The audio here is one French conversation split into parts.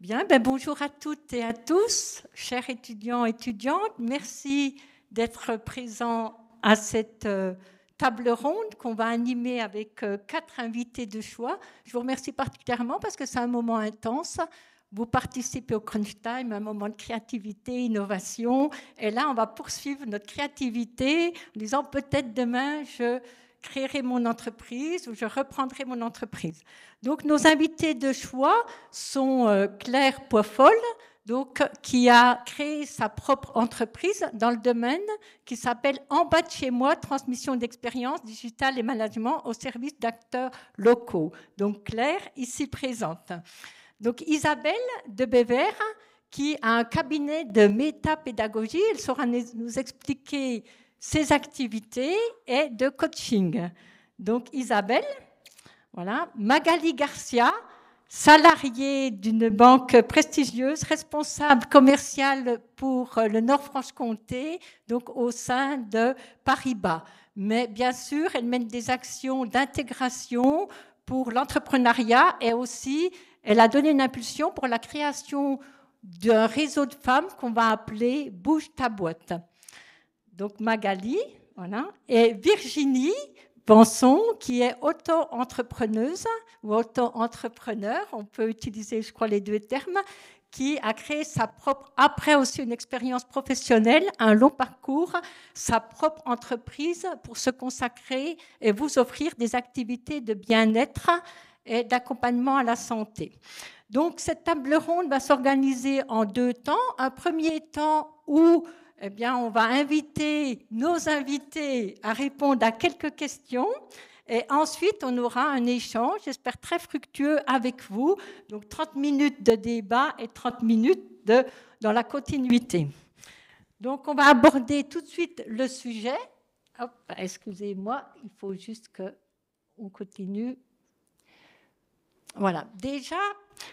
Bien, ben, bonjour à toutes et à tous, chers étudiants et étudiantes. Merci d'être présents à cette euh, table ronde qu'on va animer avec euh, quatre invités de choix. Je vous remercie particulièrement parce que c'est un moment intense. Vous participez au Crunch Time, un moment de créativité, innovation. Et là, on va poursuivre notre créativité en disant peut-être demain, je créerai mon entreprise ou je reprendrai mon entreprise. Donc nos invités de choix sont euh, Claire Poifol, donc, qui a créé sa propre entreprise dans le domaine qui s'appelle En bas de chez moi, transmission d'expérience digitale et management au service d'acteurs locaux. Donc Claire, ici présente. Donc Isabelle de Bever qui a un cabinet de métapédagogie, elle saura nous expliquer ses activités et de coaching. Donc Isabelle, voilà, Magali Garcia, salariée d'une banque prestigieuse, responsable commerciale pour euh, le Nord-Franche-Comté, donc au sein de Paribas. Mais bien sûr, elle mène des actions d'intégration pour l'entrepreneuriat et aussi elle a donné une impulsion pour la création d'un réseau de femmes qu'on va appeler Bouge ta boîte donc Magali, voilà, et Virginie Benson, qui est auto-entrepreneuse ou auto-entrepreneur, on peut utiliser, je crois, les deux termes, qui a créé sa propre, après aussi une expérience professionnelle, un long parcours, sa propre entreprise pour se consacrer et vous offrir des activités de bien-être et d'accompagnement à la santé. Donc cette table ronde va s'organiser en deux temps. Un premier temps où eh bien, on va inviter nos invités à répondre à quelques questions. Et ensuite, on aura un échange, j'espère très fructueux avec vous. Donc, 30 minutes de débat et 30 minutes de, dans la continuité. Donc, on va aborder tout de suite le sujet. excusez-moi, il faut juste que on continue. Voilà. Déjà,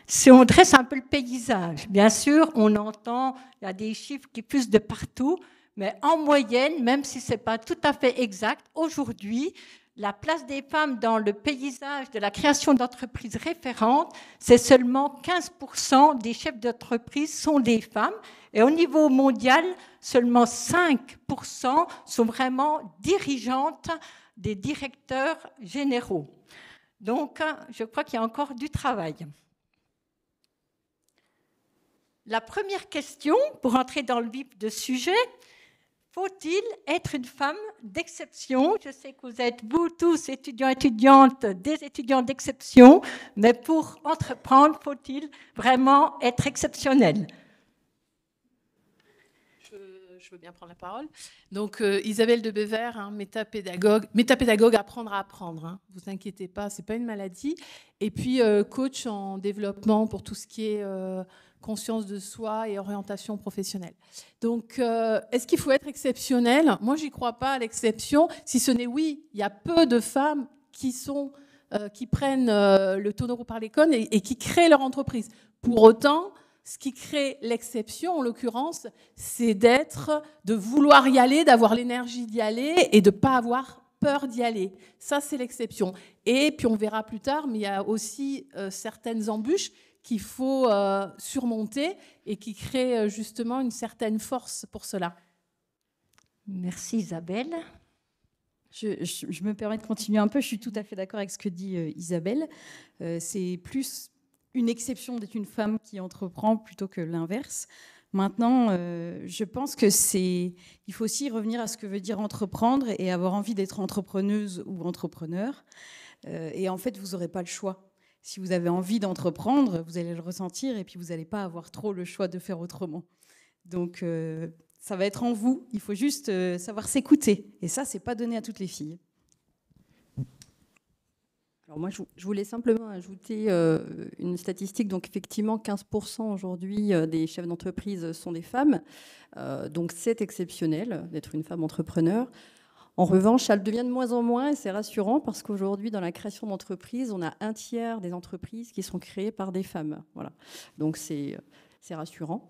si on dresse un peu le paysage, bien sûr, on entend, il y a des chiffres qui poussent de partout, mais en moyenne, même si ce n'est pas tout à fait exact, aujourd'hui, la place des femmes dans le paysage de la création d'entreprises référentes, c'est seulement 15% des chefs d'entreprise sont des femmes. Et au niveau mondial, seulement 5% sont vraiment dirigeantes des directeurs généraux. Donc, je crois qu'il y a encore du travail. La première question, pour entrer dans le vif de sujet, faut-il être une femme d'exception Je sais que vous êtes, vous tous, étudiants, étudiantes, des étudiants d'exception, mais pour entreprendre, faut-il vraiment être exceptionnel je veux bien prendre la parole. Donc, euh, Isabelle de Bever, hein, métapédagogue, métapédagogue, apprendre à apprendre. Hein, vous inquiétez pas, c'est pas une maladie. Et puis, euh, coach en développement pour tout ce qui est euh, conscience de soi et orientation professionnelle. Donc, est-ce qu'il faut être exceptionnel Moi, j'y crois pas à l'exception. Si ce n'est oui, il y a peu de femmes qui sont qui prennent le tonneau par les et, qui créent leur entreprise. Pour autant, ce qui crée l'exception, en l'occurrence, c'est d'être, de vouloir y aller, d'avoir l'énergie d'y aller et de ne pas avoir peur d'y aller. Ça, c'est l'exception. Et puis, on verra plus tard, mais il y a aussi euh, certaines embûches qu'il faut euh, surmonter et qui créent euh, justement une certaine force pour cela. Merci Isabelle. Je, me permets de continuer un peu, je suis tout à fait d'accord avec ce que dit Isabelle. c'est plus une exception d'être une femme qui entreprend plutôt que l'inverse. Maintenant, euh, je pense que c'est, il faut aussi revenir à ce que veut dire entreprendre et avoir envie d'être entrepreneuse ou entrepreneur. Euh, et en fait, vous n'aurez pas le choix. Si vous avez envie d'entreprendre, vous allez le ressentir et puis vous n'allez pas avoir trop le choix de faire autrement. Donc, euh, ça va être en vous. Il faut juste savoir s'écouter. Et ça, c'est pas donné à toutes les filles. Alors moi, je voulais simplement ajouter euh, une statistique. Donc effectivement, 15% aujourd'hui euh, des chefs d'entreprise sont des femmes. Euh, donc c'est exceptionnel d'être une femme entrepreneur. En revanche, elle devient de moins en moins et c'est rassurant parce qu'aujourd'hui, dans la création d'entreprises, on a un tiers des entreprises qui sont créées par des femmes. Voilà. Donc c'est rassurant.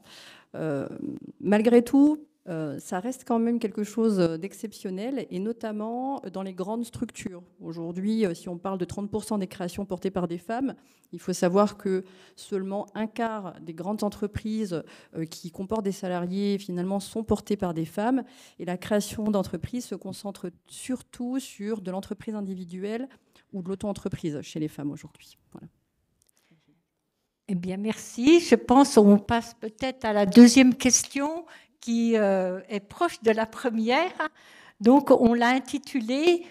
malgré tout, euh, ça reste quand même quelque chose euh, d'exceptionnel, et notamment euh, dans les grandes structures. Aujourd'hui, si on parle de 30% des créations portées par des femmes, il faut savoir que seulement un quart des grandes entreprises qui comportent des salariés, finalement, sont portées par des femmes, et la création d'entreprises se concentre surtout sur de l'entreprise individuelle ou de l'auto-entreprise chez les femmes aujourd'hui. Eh bien, merci. Je pense qu'on passe peut-être à la deuxième question qui euh, est proche de la première. Donc on l'a intitulé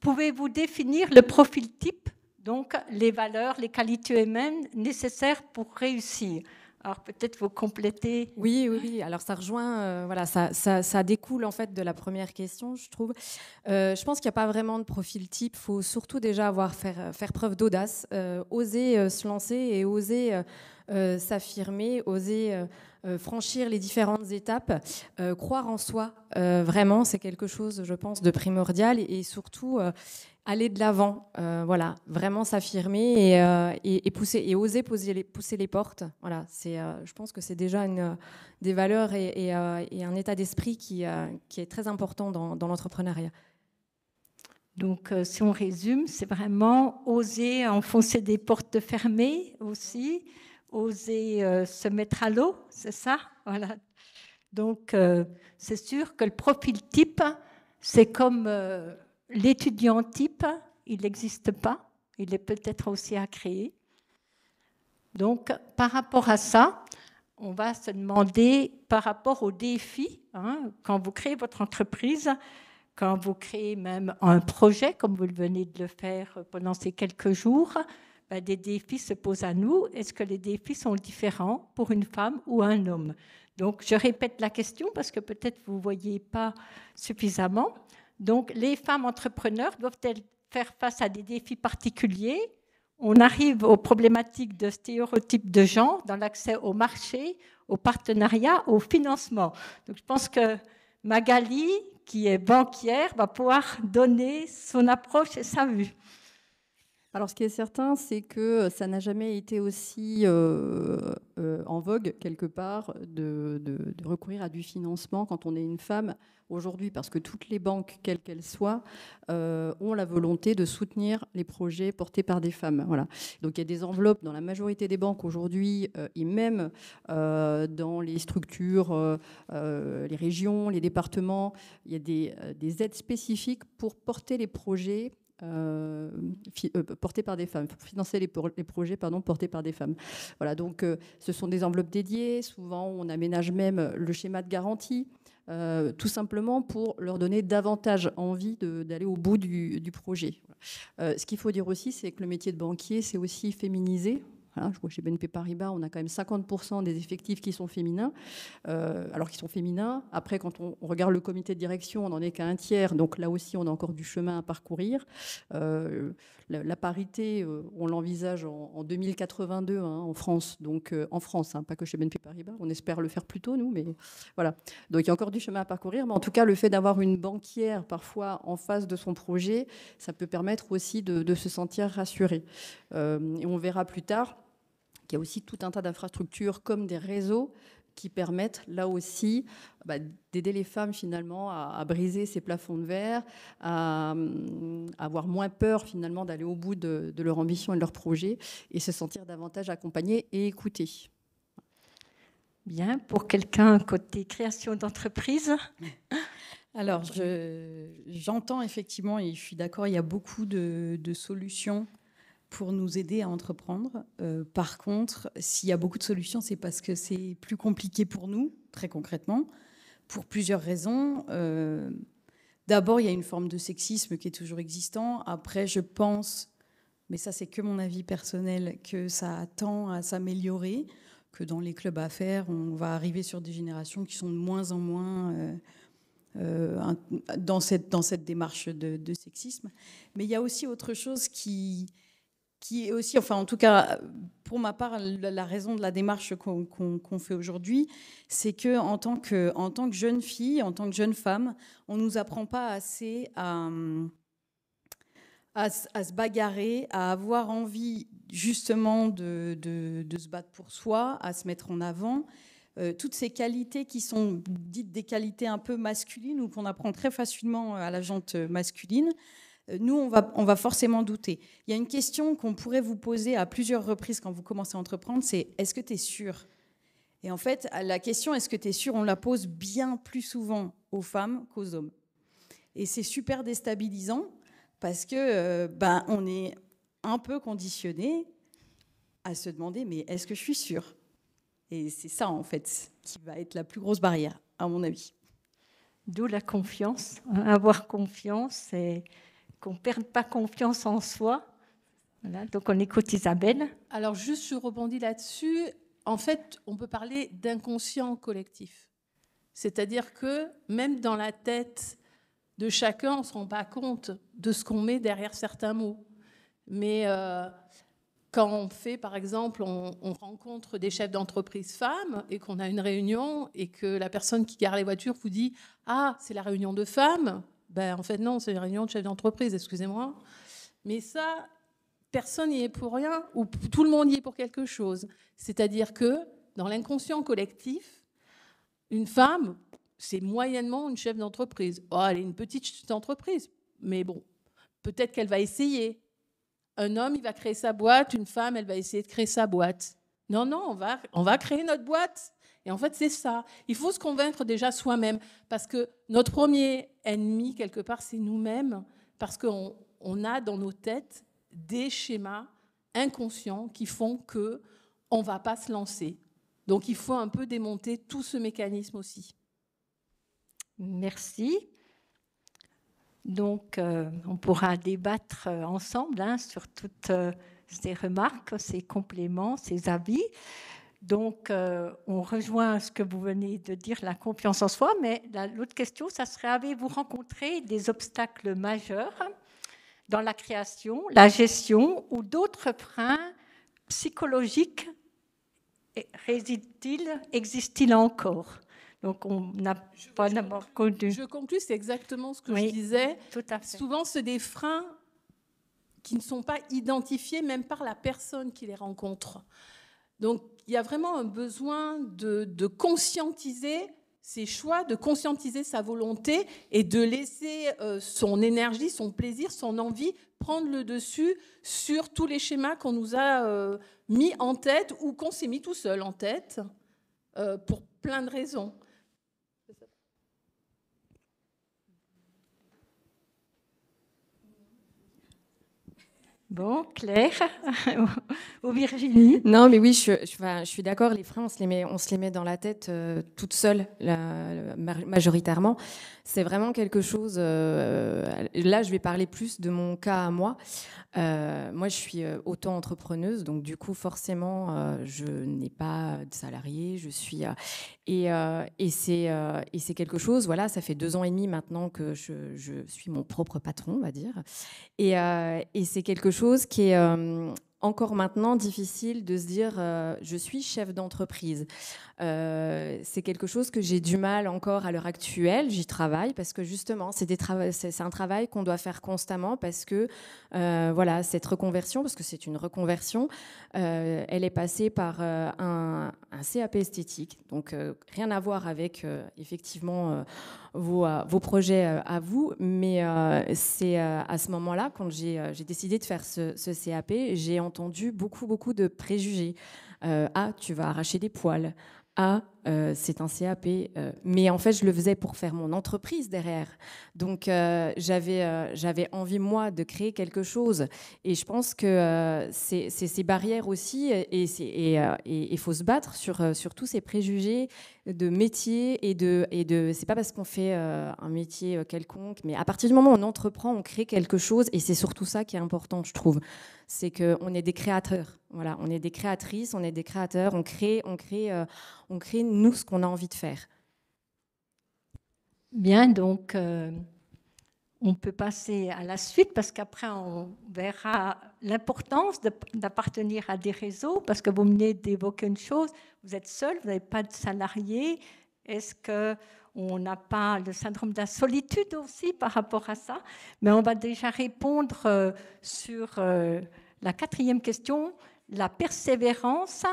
Pouvez-vous définir le profil type, donc les valeurs, les qualités mêmes nécessaires pour réussir alors peut-être vous complétez. Oui, oui, Alors ça rejoint, euh, voilà, ça, ça, ça, découle en fait de la première question, je trouve. Euh, je pense qu'il n'y a pas vraiment de profil type. Il faut surtout déjà avoir faire, faire preuve d'audace, oser se lancer et oser s'affirmer, oser euh, franchir les différentes étapes, euh, croire en soi, euh, vraiment, c'est quelque chose, je pense, de primordial et, surtout aller de l'avant, voilà, vraiment s'affirmer et, pousser et oser pousser les portes. Voilà, c'est, je pense que c'est déjà une, des valeurs et, un état d'esprit qui, est très important dans, dans l'entrepreneuriat. Donc, si on résume, c'est vraiment oser enfoncer des portes fermées aussi, oser euh, se mettre à l'eau, c'est ça Voilà. Donc, euh, c'est sûr que le profil type, c'est comme euh, l'étudiant type, il n'existe pas, il est peut-être aussi à créer. Donc, par rapport à ça, on va se demander, par rapport aux défis, hein, quand vous créez votre entreprise, quand vous créez même un projet, comme vous venez de le faire pendant ces quelques jours, ben, des défis se posent à nous. Est-ce que les défis sont différents pour une femme ou un homme Donc, je répète la question parce que peut-être vous ne voyez pas suffisamment. Donc, les femmes entrepreneurs doivent-elles faire face à des défis particuliers On arrive aux problématiques de stéréotypes de genre dans l'accès au marché, au partenariat, au financement. Donc, je pense que Magali, qui est banquière, va pouvoir donner son approche et sa vue. Alors, ce qui est certain, c'est que euh, ça n'a jamais été aussi euh, euh, en vogue, quelque part, de, recourir à du financement quand on est une femme aujourd'hui, parce que toutes les banques, quelles qu'elles soient, ont la volonté de soutenir les projets portés par des femmes. Voilà. Donc, il y a des enveloppes dans la majorité des banques aujourd'hui, et même dans les structures, les régions, les départements, il y a des aides spécifiques pour porter les projets euh, euh, portés par des femmes, financer les, projets pardon, portés par des femmes. Voilà, donc euh, ce sont des enveloppes dédiées, souvent on aménage même le schéma de garantie, tout simplement pour leur donner davantage envie d'aller au bout du, projet. ce qu'il faut dire aussi, c'est que le métier de banquier, c'est aussi féminisé, je vois chez BNP Paribas, on a quand même 50% des effectifs qui sont féminins, euh, alors qu'ils sont féminins. Après, quand on regarde le comité de direction, on n'en est qu'à un tiers, donc là aussi, on a encore du chemin à parcourir. Euh, la, parité, euh, on l'envisage en, 2082 hein, en France, donc en France, hein, pas que chez BNP Paribas. On espère le faire plus tôt, nous, mais voilà. Donc il y a encore du chemin à parcourir, mais en tout cas, le fait d'avoir une banquière parfois en face de son projet, ça peut permettre aussi de, de se sentir rassuré. et on verra plus tard. Il y a aussi tout un tas d'infrastructures comme des réseaux qui permettent là aussi bah, d'aider les femmes finalement à, briser ces plafonds de verre, à, avoir moins peur finalement d'aller au bout de, leur ambition et de leur projet et se sentir davantage accompagnées et écoutées. Bien, pour quelqu'un côté création d'entreprise Alors, j'entends effectivement et je suis d'accord, il y a beaucoup de, de solutions pour nous aider à entreprendre. Euh, par contre, s'il y a beaucoup de solutions, c'est parce que c'est plus compliqué pour nous, très concrètement, pour plusieurs raisons. Euh, d'abord, il y a une forme de sexisme qui est toujours existant. Après, je pense, mais ça c'est que mon avis personnel, que ça tend à s'améliorer, que dans les clubs à faire, on va arriver sur des générations qui sont de moins en moins... Euh, dans, cette, dans cette démarche de, de, sexisme. Mais il y a aussi autre chose qui, qui est aussi, enfin en tout cas pour ma part, la raison de la démarche qu'on fait aujourd'hui, c'est que en, tant que en tant que jeune fille, en tant que jeune femme, on ne nous apprend pas assez à, se bagarrer, à avoir envie justement de, se battre pour soi, à se mettre en avant. Euh, toutes ces qualités qui sont dites des qualités un peu masculines ou qu'on apprend très facilement à la gente masculine. Euh, nous, on va, forcément douter. Il y a une question qu'on pourrait vous poser à plusieurs reprises quand vous commencez à entreprendre, c'est est-ce que tu es sûr Et en fait, la question est-ce que tu es sûr, on la pose bien plus souvent aux femmes qu'aux hommes. Et c'est super déstabilisant parce que euh, ben, on est un peu conditionné à se demander mais est-ce que je suis sûr Et c'est ça, en fait, qui va être la plus grosse barrière, à mon avis. D'où la confiance, hein, avoir confiance c'est qu'on ne perde pas confiance en soi. donc on écoute Isabelle. Alors juste, je rebondis là-dessus. En fait, on peut parler d'inconscient collectif. C'est-à-dire que même dans la tête de chacun, on ne se rend pas compte de ce qu'on met derrière certains mots. Mais euh, quand on fait, par exemple, on, on rencontre des chefs d'entreprise femmes et qu'on a une réunion et que la personne qui gare les voitures vous dit Ah, c'est la réunion de femmes, ben, en fait, non, c'est une réunion de chefs d'entreprise, excusez-moi. Mais ça, personne n'y est pour rien, ou tout le monde y est pour quelque chose. C'est-à-dire que dans l'inconscient collectif, une femme, c'est moyennement une chef d'entreprise. Oh, elle est une petite entreprise, mais bon, peut-être qu'elle va essayer. Un homme, il va créer sa boîte, une femme, elle va essayer de créer sa boîte. Non, non, on va, on va créer notre boîte. Et en fait, c'est ça. Il faut se convaincre déjà soi-même, parce que notre premier ennemi, quelque part, c'est nous-mêmes, parce qu'on a dans nos têtes des schémas inconscients qui font que on va pas se lancer. Donc il faut un peu démonter tout ce mécanisme aussi. Merci. Donc euh, on pourra débattre euh, ensemble hein, sur toutes euh, ces remarques, ces compléments, ces avis. Donc, euh, on rejoint ce que vous venez de dire, la confiance en soi, mais l'autre question, ça serait, avez-vous rencontré des obstacles majeurs dans la création, la gestion ou d'autres freins psychologiques résident-ils, il existe-t-il encore donc on n'a pas d'abord connu. Je conclus, c'est exactement ce que je disais. Tout à fait. Souvent, c'est des freins qui ne sont pas identifiés même par la personne qui les rencontre. Donc il y a vraiment un besoin de, conscientiser ses choix, de conscientiser sa volonté et de laisser euh, son énergie, son plaisir, son envie prendre le dessus sur tous les schémas qu'on nous a euh, mis en tête ou qu'on s'est mis tout seul en tête euh, pour plein de raisons. Bon, Claire ou Virginie Non, mais oui, je, suis d'accord, les freins, on se les met, dans la tête euh, toute seule, majoritairement. C'est vraiment quelque chose. Euh, là, je vais parler plus de mon cas à moi. Euh, moi, je suis auto-entrepreneuse, donc du coup, forcément, je n'ai pas de salarié, je suis. Euh, euh, et, c'est quelque chose, voilà, ça fait deux ans et demi maintenant que je, suis mon propre patron, on va dire. Et, euh, et c'est quelque chose qui est, encore maintenant difficile de se dire euh, je suis chef d'entreprise. Euh, c'est quelque chose que j'ai du mal encore à l'heure actuelle. J'y travaille parce que justement, c'est, un travail qu'on doit faire constamment parce que euh, voilà, cette reconversion, parce que c'est une reconversion, elle est passée par un, un, CAP esthétique. Donc rien à voir avec effectivement euh, vos, projets euh, à vous. Mais euh, c'est à ce moment-là, quand j'ai décidé de faire ce, ce CAP, j'ai entendu beaucoup, beaucoup de préjugés. ah, tu vas arracher des poils. Ah, euh, c'est un CAP. Euh, mais en fait, je le faisais pour faire mon entreprise derrière. Donc, euh, j'avais, j'avais envie, moi, de créer quelque chose. Et je pense que c'est, ces barrières aussi, et il et, et, faut se battre sur, sur tous ces préjugés de métier et de et de c'est pas parce qu'on fait un métier quelconque mais à partir du moment où on entreprend on crée quelque chose et c'est surtout ça qui est important je trouve c'est que on est des créateurs voilà on est des créatrices on est des créateurs on crée on crée on crée nous, ce qu'on a envie de faire. Bien, donc euh, on peut passer à la suite parce qu'après on verra l'importance d'appartenir à des réseaux parce que vous venez d'évoquer une chose, vous êtes seul, vous n'avez pas de salarié. Est-ce que on n'a pas le syndrome de la solitude aussi par rapport à ça Mais on va déjà répondre euh, sur euh, la quatrième question. La persévérance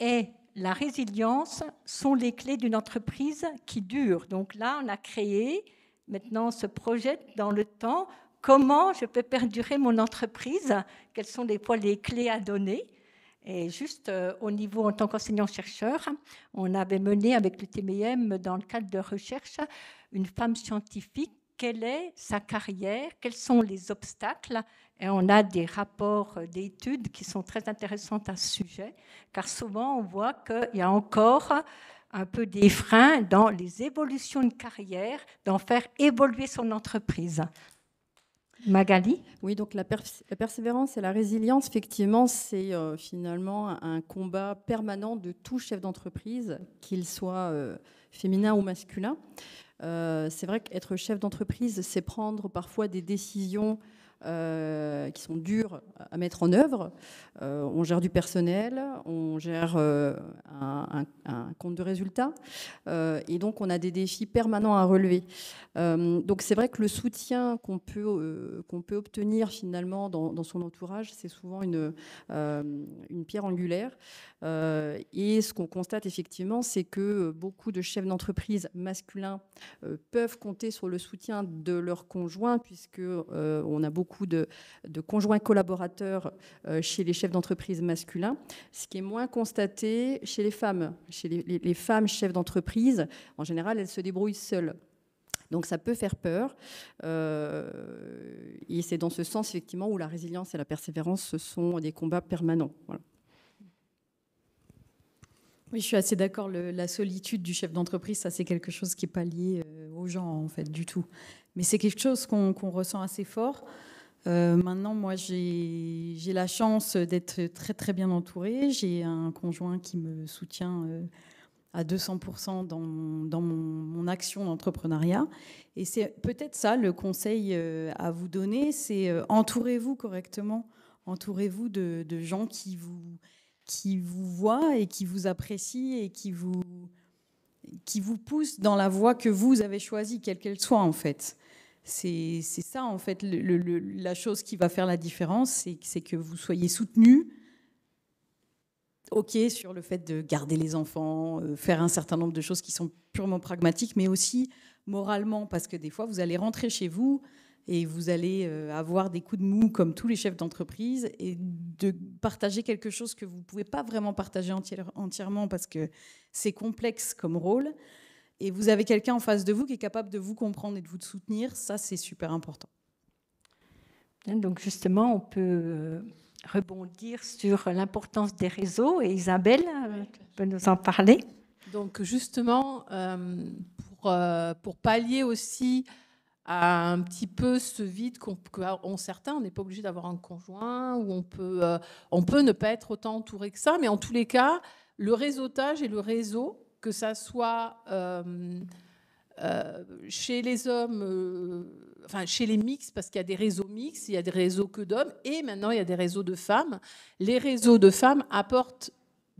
est la résilience sont les clés d'une entreprise qui dure. Donc là, on a créé, maintenant ce projet dans le temps, comment je peux perdurer mon entreprise, quelles sont les, fois les clés à donner. Et juste euh, au niveau en tant qu'enseignant-chercheur, on avait mené avec le TMM e dans le cadre de recherche une femme scientifique, quelle est sa carrière, quels sont les obstacles et on a des rapports euh, d'études qui sont très intéressants à ce sujet, car souvent on voit qu'il y a encore un peu des freins dans les évolutions de carrière, d'en faire évoluer son entreprise. Magali Oui, donc la, persévérance et la résilience, effectivement, c'est euh, finalement un combat permanent de tout chef d'entreprise, qu'il soit euh, féminin ou masculin. c'est vrai qu'être chef d'entreprise, c'est prendre parfois des décisions euh, qui sont durs à mettre en œuvre. Euh, on gère du personnel, on gère euh, un, compte de résultats, et donc on a des défis permanents à relever. donc c'est vrai que le soutien qu'on peut, qu'on peut obtenir finalement dans, son entourage, c'est souvent une, une pierre angulaire. et ce qu'on constate effectivement, c'est que beaucoup de chefs d'entreprise masculins peuvent compter sur le soutien de leurs conjoint puisque on a beaucoup de, conjoints collaborateurs euh, chez les chefs d'entreprise masculins, ce qui est moins constaté chez les femmes. Chez les, femmes chefs d'entreprise, en général, elles se débrouillent seules. Donc ça peut faire peur. Euh, et c'est dans ce sens, effectivement, où la résilience et la persévérance, ce sont des combats permanents. Oui, je suis assez d'accord. La solitude du chef d'entreprise, ça, c'est quelque chose qui n'est pas lié euh, aux gens, en fait, du tout. Mais c'est quelque chose qu'on ressent assez fort. Euh, maintenant, moi, j'ai la chance d'être très très bien entourée. J'ai un conjoint qui me soutient euh, à 200% dans, dans mon, action d'entrepreneuriat. Et c'est peut-être ça le conseil euh, à vous donner, c'est entourez-vous correctement, entourez-vous de, de, gens qui vous, qui vous voient et qui vous apprécient et qui vous, qui vous poussent dans la voie que vous avez choisie, quelle qu'elle soit en fait. C'est ça, en fait, la chose qui va faire la différence, c'est que vous soyez soutenu. OK sur le fait de garder les enfants, euh, faire un certain nombre de choses qui sont purement pragmatiques, mais aussi moralement, parce que des fois, vous allez rentrer chez vous et vous allez euh, avoir des coups de mou comme tous les chefs d'entreprise et de partager quelque chose que vous ne pouvez pas vraiment partager entièrement parce que c'est complexe comme rôle et vous avez quelqu'un en face de vous qui est capable de vous comprendre et de vous soutenir, ça c'est super important. Donc justement, on peut euh, rebondir sur l'importance des réseaux et Isabelle, euh, tu nous en parler Donc justement, euh, pour, pallier aussi à un petit peu ce vide qu'ont certains. On n'est pas obligé d'avoir un conjoint ou on peut, on peut ne pas être autant entouré que ça, mais en tous les cas, le réseautage et le réseau que ça soit euh, euh, chez les hommes, euh, enfin chez les mix, parce qu'il y a des réseaux mix, il y a des réseaux que d'hommes, et maintenant il y a des réseaux de femmes. Les réseaux de femmes apportent,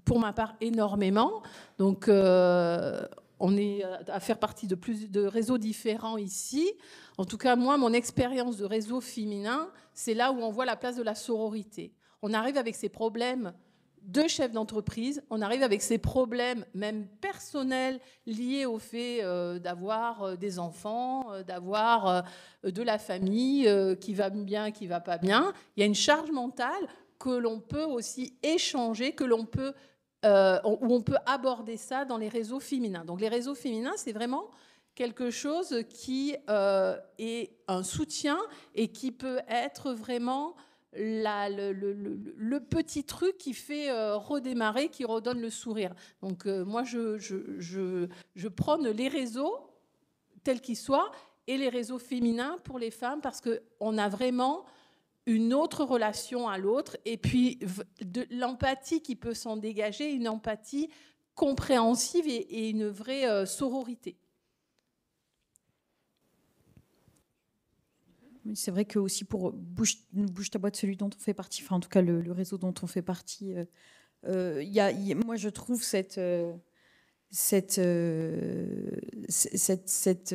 pour ma part, énormément. Donc on est à faire partie de, plus, de réseaux différents ici. En tout cas, moi, mon expérience de réseau féminin, c'est là où on voit la place de la sororité. On arrive avec ces problèmes deux chefs d'entreprise, on arrive avec ces problèmes, même personnels, liés au fait euh, d'avoir euh, des enfants, euh, d'avoir de la famille qui va bien, qui va pas bien. Il y a une charge mentale que l'on peut aussi échanger, que l'on peut, où on peut aborder ça dans les réseaux féminins. Donc les réseaux féminins, c'est vraiment quelque chose qui est un soutien et qui peut être vraiment le, petit truc qui fait euh, redémarrer, qui redonne le sourire. Donc euh, moi, je, je, prône les réseaux tels qu'ils soient et les réseaux féminins pour les femmes parce qu'on a vraiment une autre relation à l'autre et puis de l'empathie qui peut s'en dégager, une empathie compréhensive et, une vraie euh, sororité. C'est vrai que aussi pour euh, bouge, ta boîte, celui dont on fait partie, enfin en tout cas le, réseau dont on fait partie, euh, euh, moi je trouve cette, cette, cette,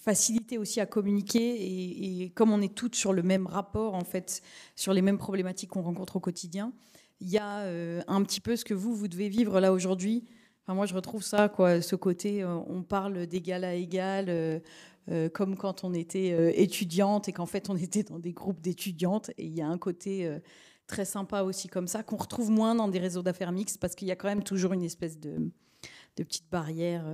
facilité aussi à communiquer et, et, comme on est toutes sur le même rapport en fait, sur les mêmes problématiques qu'on rencontre au quotidien, il y a un petit peu ce que vous, vous devez vivre là aujourd'hui. Enfin, moi, je retrouve ça, quoi, ce côté, on parle d'égal à égal, euh, comme quand on était euh, étudiante et qu'en fait on était dans des groupes d'étudiantes. Et il y a un côté euh, très sympa aussi comme ça qu'on retrouve moins dans des réseaux d'affaires mixtes parce qu'il y a quand même toujours une espèce de, de petite barrière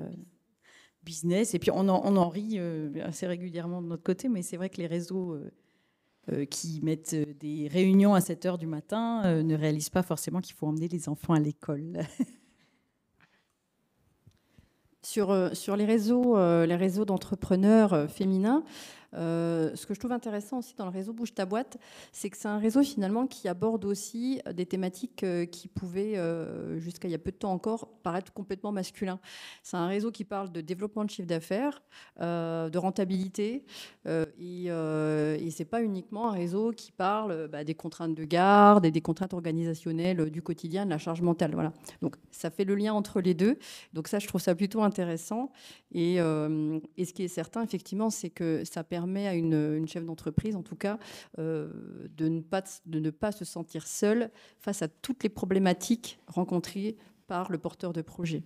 business. Et puis on en, on en rit assez régulièrement de notre côté, mais c'est vrai que les réseaux... qui mettent des réunions à 7 heures du matin ne réalisent pas forcément qu'il faut emmener les enfants à l'école. sur, euh, sur les réseaux, euh, les réseaux d'entrepreneurs euh, féminins, euh, ce que je trouve intéressant aussi dans le réseau Bouge ta boîte, c'est que c'est un réseau finalement qui aborde aussi euh, des thématiques euh, qui pouvaient, jusqu'à il y a peu de temps encore, paraître complètement masculins. C'est un réseau qui parle de développement de chiffre d'affaires, de rentabilité, et, ce c'est pas uniquement un réseau qui parle bah, des contraintes de garde et des contraintes organisationnelles du quotidien, de la charge mentale. Voilà. Donc ça fait le lien entre les deux. Donc ça, je trouve ça plutôt intéressant. Et, et ce qui est certain, effectivement, c'est que ça permet permet à une, chef d'entreprise, en tout cas, euh, de, ne pas, de ne pas se sentir seule face à toutes les problématiques rencontrées par le porteur de projet.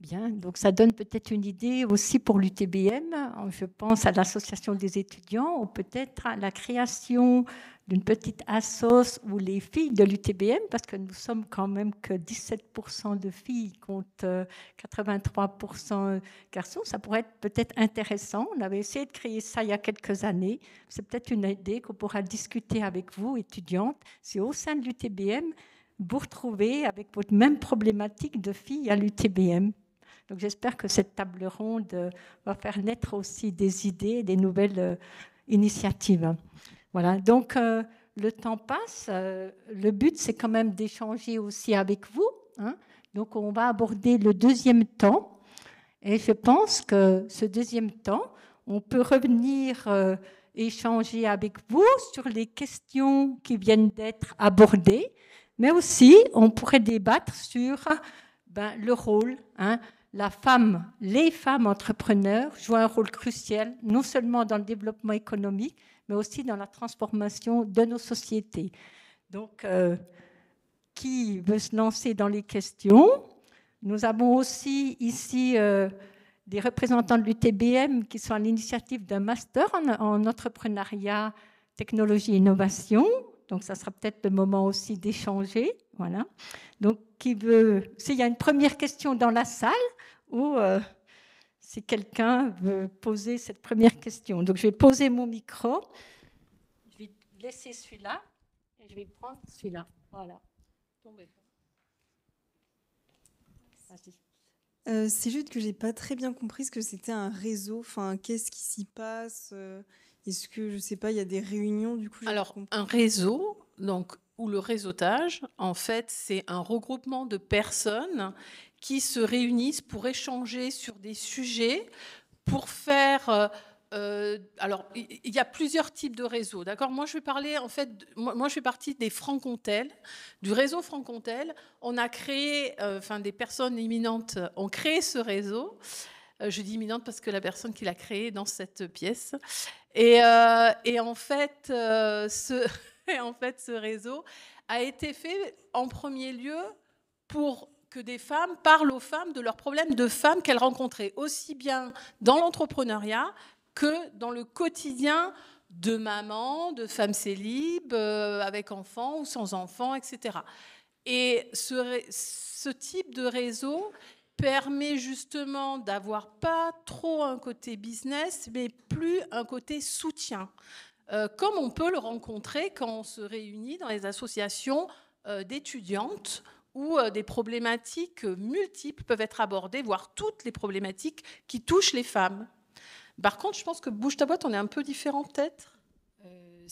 Bien, donc ça donne peut-être une idée aussi pour l'UTBM. Euh, je pense à l'association des étudiants ou peut-être à la création d'une petite assoce où les filles de l'UTBM, parce que nous sommes quand même que 17% de filles contre 83% euh, euh, garçons, ça pourrait être peut-être intéressant. On avait essayé de créer ça il y a quelques années. C'est peut-être une idée qu'on pourra discuter avec vous, étudiantes, si au sein de l'UTBM, vous retrouvez avec votre même problématique de filles à l'UTBM. Donc j'espère que cette table ronde euh, va faire naître aussi des idées, des nouvelles euh, initiatives. Voilà, donc euh, le temps passe. Le but, c'est quand même d'échanger aussi avec vous. Hein. Donc on va aborder le deuxième temps. Et je pense que ce deuxième temps, on peut revenir échanger avec vous sur les questions qui viennent d'être abordées, mais aussi on pourrait débattre sur ben, le rôle. Hein, la femme, les femmes entrepreneurs jouent un rôle crucial, non seulement dans le développement économique, mais aussi dans la transformation de nos sociétés. Donc, euh, qui veut se lancer dans les questions Nous avons aussi ici euh, des représentants de l'UTBM qui sont à l'initiative d'un master en, entrepreneuriat, technologie, et innovation. Donc, ça sera peut-être le moment aussi d'échanger. Voilà. Donc, qui veut. S'il y a une première question dans la salle, ou euh, si quelqu'un veut poser cette première question. Donc, je vais poser mon micro. Je vais laisser celui-là et je vais prendre celui-là. Voilà. Euh, c'est juste que j'ai pas très bien compris ce que c'était un réseau. Enfin, qu'est-ce qui s'y passe euh, Est-ce que je sais pas Il y a des réunions du coup. Alors, un réseau, donc où le réseautage, en fait, c'est un regroupement de personnes qui se réunissent pour échanger sur des sujets, pour faire... Euh, euh, alors, il y a plusieurs types de réseaux, d'accord Moi, je vais parler, en fait, moi, je fais partie des Francontel, du réseau Francontel. On a créé, euh, enfin, des personnes éminentes ont créé ce réseau. je dis imminente parce que la personne qui l'a créé est dans cette pièce. Et, et en fait, ce... Et en fait ce réseau a été fait en premier lieu pour que des femmes parlent aux femmes de leurs problèmes de femmes qu'elles rencontraient, aussi bien dans l'entrepreneuriat que dans le quotidien de maman, de femme célibes, euh, avec enfants ou sans enfants, etc. Et ce type de réseau permet justement d'avoir pas trop un côté business, mais plus un côté soutien. Euh, comme on peut le rencontrer quand on se réunit dans les associations euh, d'étudiantes où euh, des problématiques multiples peuvent être abordées, voire toutes les problématiques qui touchent les femmes. Par contre, je pense que Bouge ta boîte, on est un peu différent peut-être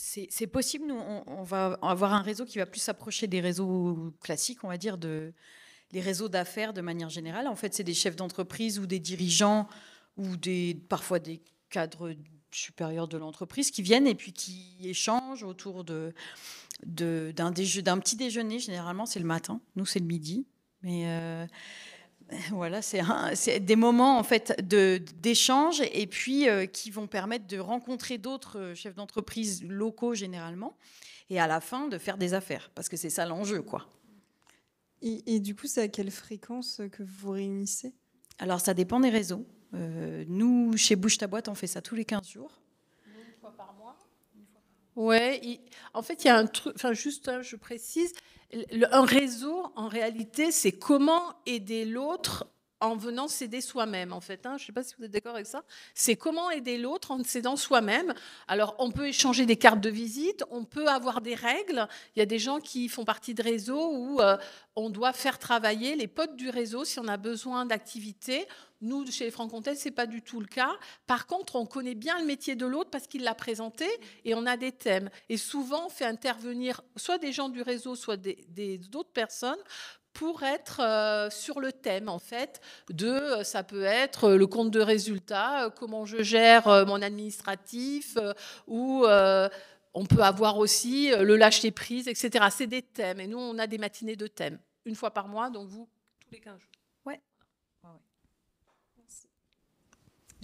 c'est possible. Nous, on, va avoir un réseau qui va plus s'approcher des réseaux classiques, on va dire, de les réseaux d'affaires de manière générale. En fait, c'est des chefs d'entreprise ou des dirigeants ou des, parfois des cadres supérieurs de l'entreprise qui viennent et puis qui échangent autour d'un de, d'un petit déjeuner. Généralement, c'est le matin. Nous, c'est le midi. Mais euh, voilà, c'est des moments en fait d'échange et puis euh, qui vont permettre de rencontrer d'autres euh, chefs d'entreprise locaux généralement et à la fin de faire des affaires parce que c'est ça l'enjeu quoi. Et, et, du coup, c'est à quelle fréquence que vous vous réunissez Alors ça dépend des réseaux. Euh, nous, chez Bouche ta boîte, on fait ça tous les 15 jours. Une fois par mois Oui, en fait, il y a un truc, enfin juste, hein, je précise, un réseau, en réalité, c'est comment aider l'autre en venant s'aider soi-même, en fait. Hein. Je ne sais pas si vous êtes d'accord avec ça. C'est comment aider l'autre en s'aidant soi-même. Alors, on peut échanger des cartes de visite, on peut avoir des règles. Il y a des gens qui font partie de réseaux où euh, on doit faire travailler les potes du réseau si on a besoin d'activités. Nous, chez les franc ce n'est pas du tout le cas. Par contre, on connaît bien le métier de l'autre parce qu'il l'a présenté et on a des thèmes. Et souvent, on fait intervenir soit des gens du réseau, soit d'autres personnes pour être euh, sur le thème en fait de euh, ça peut être euh, le compte de résultats, comment je gère mon administratif ou on peut avoir aussi le lâcher prise, etc. C'est des thèmes et nous on a des matinées de thèmes une fois par mois, donc vous tous les 15 jours. Ouais.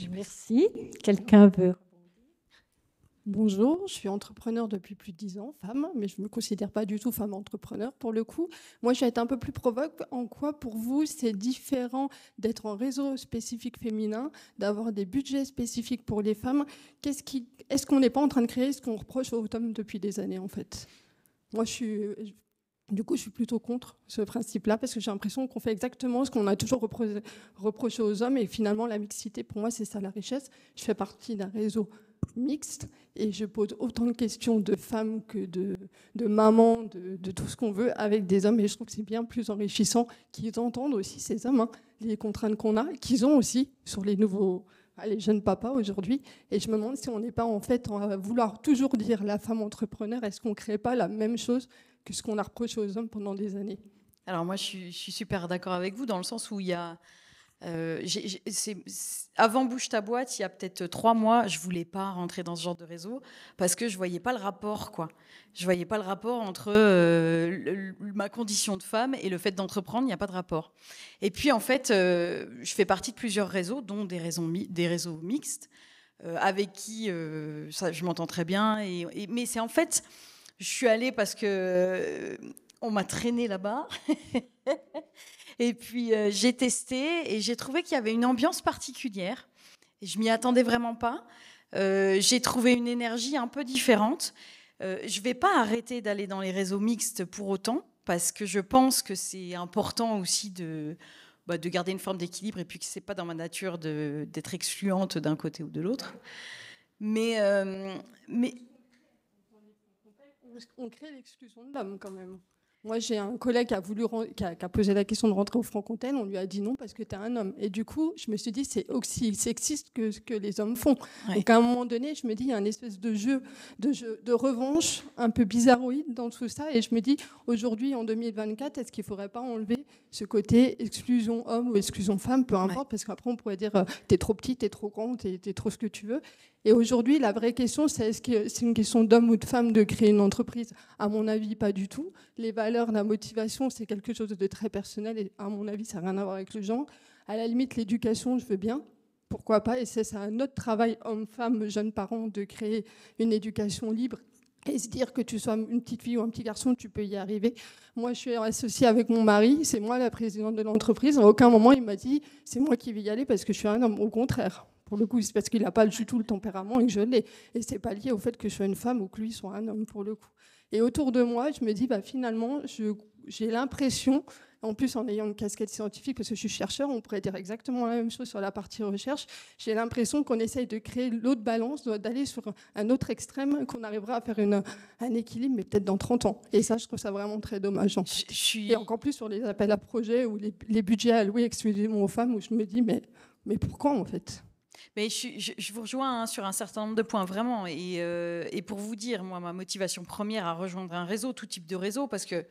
Merci. Quelqu'un veut Bonjour, je suis entrepreneur depuis plus de dix ans, femme, mais je ne me considère pas du tout femme entrepreneur pour le coup. Moi, je vais être un peu plus provoque. En quoi, pour vous, c'est différent d'être en réseau spécifique féminin, d'avoir des budgets spécifiques pour les femmes Qu'est-ce qui, Est-ce qu'on n'est pas en train de créer ce qu'on reproche aux hommes depuis des années, en fait Moi, je suis. Du coup, je suis plutôt contre ce principe-là parce que j'ai l'impression qu'on fait exactement ce qu'on a toujours reproché aux hommes et finalement la mixité, pour moi, c'est ça la richesse. Je fais partie d'un réseau mixte et je pose autant de questions de femmes que de, de mamans, de, de, tout ce qu'on veut avec des hommes. Et je trouve que c'est bien plus enrichissant qu'ils entendent aussi ces hommes, hein, les contraintes qu'on a, qu'ils ont aussi sur les nouveaux, ah, les jeunes papas aujourd'hui. Et je me demande si on n'est pas en fait à vouloir toujours dire la femme entrepreneur, est-ce qu'on ne crée pas la même chose que ce qu'on a reproché aux hommes pendant des années Alors moi, je suis, je suis super d'accord avec vous dans le sens où il y a euh, avant Bouge ta boîte, il y a peut-être trois mois, je voulais pas rentrer dans ce genre de réseau parce que je voyais pas le rapport, quoi. Je voyais pas le rapport entre euh, ma condition de femme et le fait d'entreprendre. Il n'y a pas de rapport. Et puis en fait, euh, je fais partie de plusieurs réseaux, dont des, réseaux, des réseaux mixtes, avec qui ça, je m'entends très bien. mais c'est en fait, je suis allée parce que on m'a traîné là-bas. et puis euh, j'ai testé et j'ai trouvé qu'il y avait une ambiance particulière. Et je m'y attendais vraiment pas. Euh, j'ai trouvé une énergie un peu différente. Euh, je ne vais pas arrêter d'aller dans les réseaux mixtes pour autant, parce que je pense que c'est important aussi de, bah, de garder une forme d'équilibre et puis que ce n'est pas dans ma nature d'être excluante d'un côté ou de l'autre. Mais, mais on crée l'exclusion de l'homme quand même. Moi, j'ai un collègue qui a, voulu, qui a, posé la question de rentrer au Franc-Comté. On lui a dit non parce que tu es un homme. Et du coup, je me suis dit, c'est aussi sexiste que ce que les hommes font. et Donc, à un moment donné, je me dis, il y a une espèce de jeu, de de revanche un peu bizarroïde dans tout ça. Et je me dis, aujourd'hui, en 2024, est-ce qu'il ne faudrait pas enlever ce côté exclusion homme ou exclusion femme, peu importe, parce qu'après, on pourrait dire, euh, tu es trop petit, tu es trop grand, tu es, trop ce que tu veux. Et aujourd'hui, la vraie question, c'est est-ce que c'est une question d'homme ou de femme de créer une entreprise À mon avis, pas du tout. Les valeurs, la motivation, c'est quelque chose de très personnel et à mon avis, ça n'a rien à voir avec le genre. À la limite, l'éducation, je veux bien. Pourquoi pas Et c'est un autre travail, homme-femme, jeunes parents, de créer une éducation libre et se dire que tu sois une petite fille ou un petit garçon, tu peux y arriver. Moi, je suis associée avec mon mari, c'est moi la présidente de l'entreprise. À aucun moment, il m'a dit, c'est moi qui vais y aller parce que je suis un homme. Au contraire. Pour le coup, c'est parce qu'il n'a pas du tout le tempérament et que je l'ai. Et c'est pas lié au fait que je sois une femme ou que lui soit un homme, pour le coup. Et autour de moi, je me dis, bah, finalement, j'ai l'impression, en plus en ayant une casquette scientifique, parce que je suis chercheur, on pourrait dire exactement la même chose sur la partie recherche, j'ai l'impression qu'on essaye de créer l'autre balance, d'aller sur un autre extrême, qu'on arrivera à faire un équilibre, mais peut-être dans 30 ans. Et ça, je trouve ça vraiment très dommage. je, Et encore plus sur les appels à projets ou les, budgets alloués exclusivement aux femmes, où je me dis, mais, mais pourquoi en fait mais je, vous rejoins hein, sur un certain nombre de points, vraiment. Euh, et, pour vous dire, moi, ma motivation première à rejoindre un réseau, tout type de réseau, parce que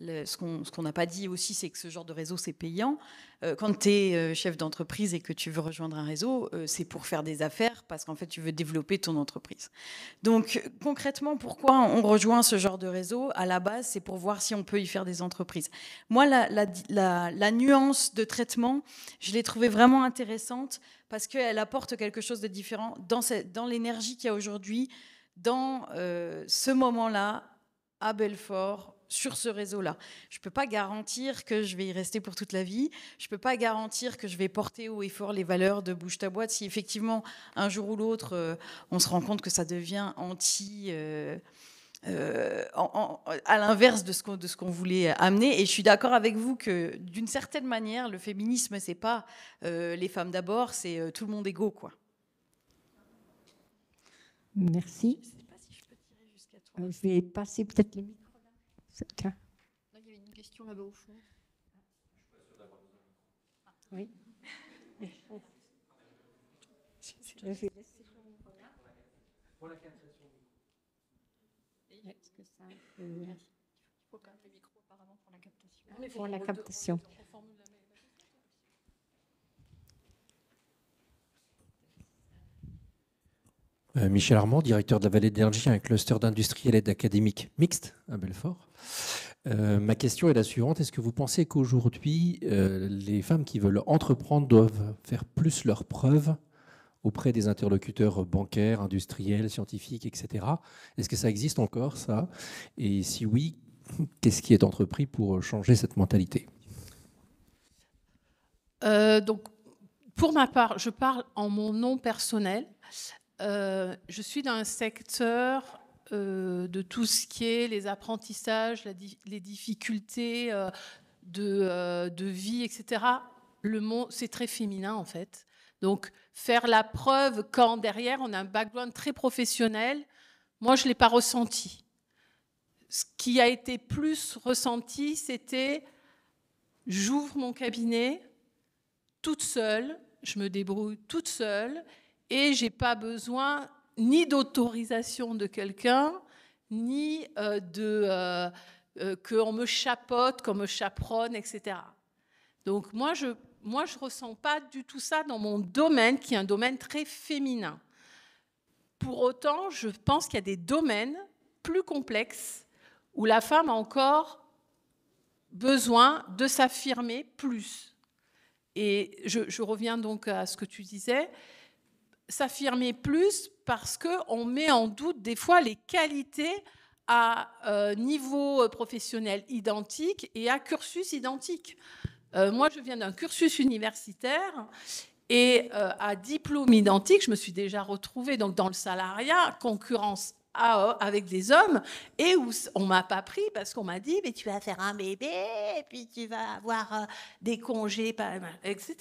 ce qu'on n'a pas dit aussi, c'est que ce genre de réseau, c'est payant. Euh, quand tu es euh, chef d'entreprise et que tu veux rejoindre un réseau, c'est pour faire des affaires, parce qu'en fait, tu veux développer ton entreprise. Donc, concrètement, pourquoi on rejoint ce genre de réseau À la base, c'est pour voir si on peut y faire des entreprises. Moi, la, la nuance de traitement, je l'ai trouvée vraiment intéressante parce qu'elle apporte quelque chose de différent dans, cette, dans l'énergie qu'il y a aujourd'hui, dans euh, ce moment-là, à Belfort, sur ce réseau-là. Je ne peux pas garantir que je vais y rester pour toute la vie. Je ne peux pas garantir que je vais porter haut et fort les valeurs de Bouche ta boîte si effectivement, un jour ou l'autre, euh, on se rend compte que ça devient anti... Euh, euh, en, à l'inverse de ce qu'on voulait amener. Et je suis d'accord avec vous que d'une certaine manière, le féminisme, c'est pas euh, les femmes d'abord, c'est euh, tout le monde égaux, quoi. Merci. Je, sais pas si je, peux tirer jusqu'à toi. je vais passer peut-être les micros là. Il y avait une question là-bas au fond. Ah. Oui. Je vais laisser pour la captation. Ah, euh, Michel Armand, directeur de la Vallée d'énergie, un cluster d'industriels et académique mixte à Belfort. Euh, ma question est la suivante. Est-ce que vous pensez qu'aujourd'hui, euh, les femmes qui veulent entreprendre doivent faire plus leurs preuves auprès des interlocuteurs bancaires, industriels, scientifiques, etc. Est-ce que ça existe encore, ça Et si oui, qu'est-ce qui est entrepris pour changer cette mentalité euh, Donc, pour ma part, je parle en mon nom personnel. Euh, je suis dans un secteur euh, de tout ce qui est les apprentissages, les difficultés de, de, vie, etc. Le mot, c'est très féminin en fait. Donc, faire la preuve quand derrière on a un background très professionnel. Moi, je ne l'ai pas ressenti. Ce qui a été plus ressenti, c'était j'ouvre mon cabinet toute seule, je me débrouille toute seule et j'ai pas besoin ni d'autorisation de quelqu'un, ni euh, de euh, euh, qu'on me chapote, qu'on me chaperonne, etc. Donc moi, je, moi, je ne ressens pas du tout ça dans mon domaine, qui est un domaine très féminin. Pour autant, je pense qu'il y a des domaines plus complexes où la femme a encore besoin de s'affirmer plus. Et je, reviens donc à ce que tu disais, s'affirmer plus parce qu'on met en doute des fois les qualités à euh, niveau euh, professionnel identique et à cursus identique. Euh, moi, je viens d'un cursus universitaire et euh, à diplôme identique, je me suis déjà retrouvée donc, dans le salariat, concurrence avec des hommes, et où on m'a pas pris parce qu'on m'a dit, mais tu vas faire un bébé, et puis tu vas avoir euh, des congés, etc.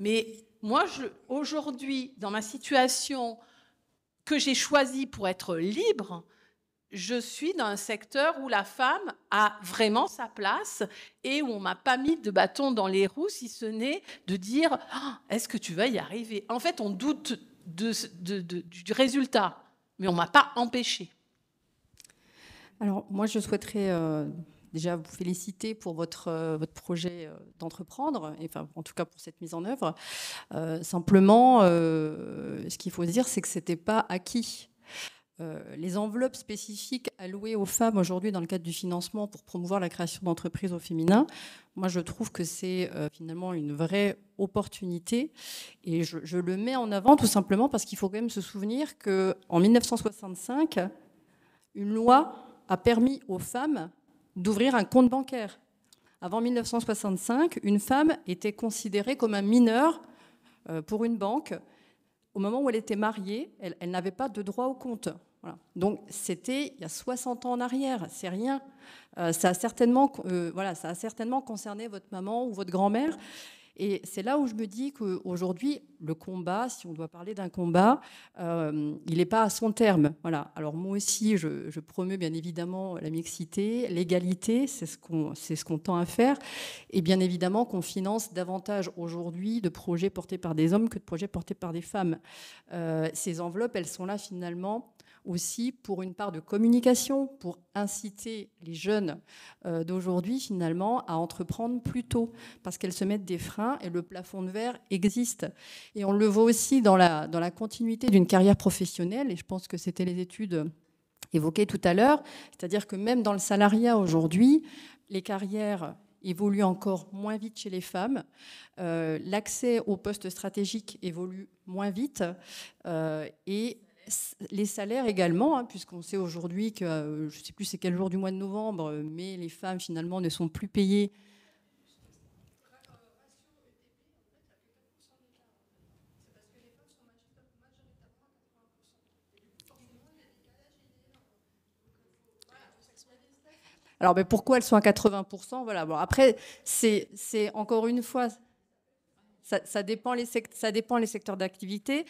Mais moi, aujourd'hui, dans ma situation que j'ai choisie pour être libre, je suis dans un secteur où la femme a vraiment sa place et où on m'a pas mis de bâton dans les roues, si ce n'est de dire ah, est-ce que tu vas y arriver En fait, on doute du résultat, mais on m'a pas empêché. Alors moi, je souhaiterais euh, déjà vous féliciter pour votre, euh, projet euh, d'entreprendre, enfin en tout cas pour cette mise en œuvre. simplement, ce qu'il faut dire, c'est que ce n'était pas acquis. Euh, les enveloppes spécifiques allouées aux femmes aujourd'hui dans le cadre du financement pour promouvoir la création d'entreprises au féminin, moi je trouve que c'est euh, finalement une vraie opportunité et je, je, le mets en avant tout simplement parce qu'il faut quand même se souvenir qu'en 1965, une loi a permis aux femmes d'ouvrir un compte bancaire. Avant 1965, une femme était considérée comme un mineur euh, pour une banque au moment où elle était mariée, elle, n'avait pas de droit au compte. Donc c'était il y a 60 ans en arrière, c'est rien. Euh, ça, certainement, euh, voilà, ça a certainement concerné votre maman ou votre grand-mère. Et c'est là où je me dis qu'aujourd'hui, le combat, si on doit parler d'un combat, euh, il n'est pas à son terme. Voilà. Alors moi aussi, je, je promeux bien évidemment la mixité, l'égalité, c'est ce qu'on ce tend à faire. Et bien évidemment qu'on finance davantage aujourd'hui de projets portés par des hommes que de projets portés par des femmes. Euh, ces enveloppes, elles sont là finalement aussi pour une part de communication, pour inciter les jeunes euh, d'aujourd'hui finalement à entreprendre plus tôt, parce qu'elles se mettent des freins et le plafond de verre existe. Et on le voit aussi dans la, dans la continuité d'une carrière professionnelle, et je pense que c'était les études évoquées tout à l'heure, c'est-à-dire que même dans le salariat aujourd'hui, les carrières évoluent encore moins vite chez les femmes. Euh, l'accès aux postes stratégiques évolue moins vite. Euh, et les salaires également, hein, puisqu'on sait aujourd'hui que, euh, je ne sais plus c'est quel jour du mois de novembre, mais les femmes finalement ne sont plus payées. Alors, mais pourquoi elles sont à 80% Voilà. Bon, après, c'est encore une fois, ça, dépend les ça dépend les secteurs d'activité.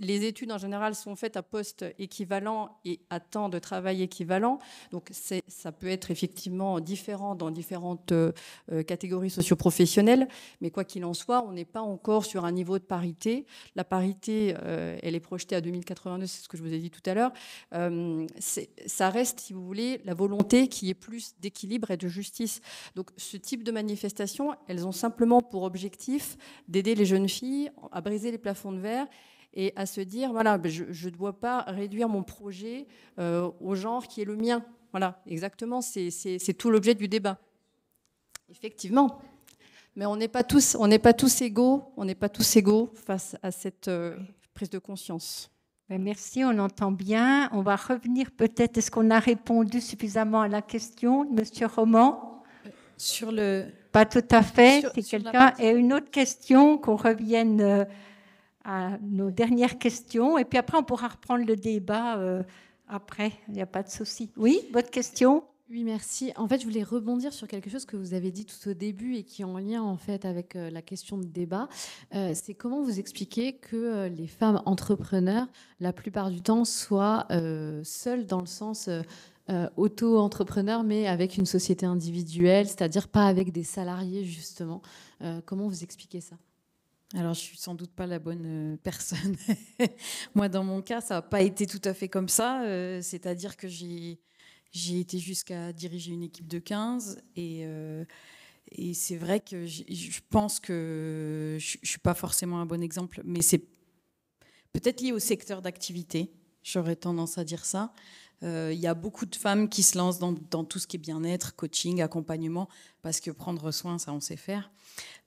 Les études en général sont faites à poste équivalent et à temps de travail équivalent. Donc ça peut être effectivement différent dans différentes euh, catégories socioprofessionnelles, mais quoi qu'il en soit, on n'est pas encore sur un niveau de parité. La parité, euh, elle est projetée à 2082, c'est ce que je vous ai dit tout à l'heure. Euh, ça reste, si vous voulez, la volonté qui est plus d'équilibre et de justice. Donc ce type de manifestations, elles ont simplement pour objectif d'aider les jeunes filles à briser les plafonds de verre et à se dire, voilà, ben, je ne dois pas réduire mon projet euh, au genre qui est le mien. Voilà, exactement, c'est tout l'objet du débat. Effectivement. Mais on n'est pas, tous, on pas tous égaux, on n'est pas tous égaux face à cette euh, prise de conscience. Ben, merci, on entend bien. On va revenir peut-être, est-ce qu'on a répondu suffisamment à la question, Monsieur Roman Sur le... Pas tout à fait, c'est quelqu'un. Et une autre question qu'on revienne euh, à nos dernières questions. Et puis après, on pourra reprendre le débat euh, après. Il n'y a pas de souci. Oui, votre question oui, merci. En fait, je voulais rebondir sur quelque chose que vous avez dit tout au début et qui est en lien en fait avec euh, la question de débat. Euh, c'est comment vous expliquez que les femmes entrepreneurs, la plupart du temps, soient seules dans le sens auto-entrepreneur, mais avec une société individuelle, c'est-à-dire pas avec des salariés justement. comment vous expliquez ça alors, je suis sans doute pas la bonne euh, personne. Moi, dans mon cas, ça n'a pas été tout à fait comme ça. Euh, c'est-à-dire que j'ai, été jusqu'à diriger une équipe de 15 et, euh, et c'est vrai que je pense que je ne suis pas forcément un bon exemple, mais c'est peut-être lié au secteur d'activité. J'aurais tendance à dire ça. Euh, il y a beaucoup de femmes qui se lancent dans, tout ce qui est bien-être, coaching, accompagnement, parce que prendre soin, ça, on sait faire.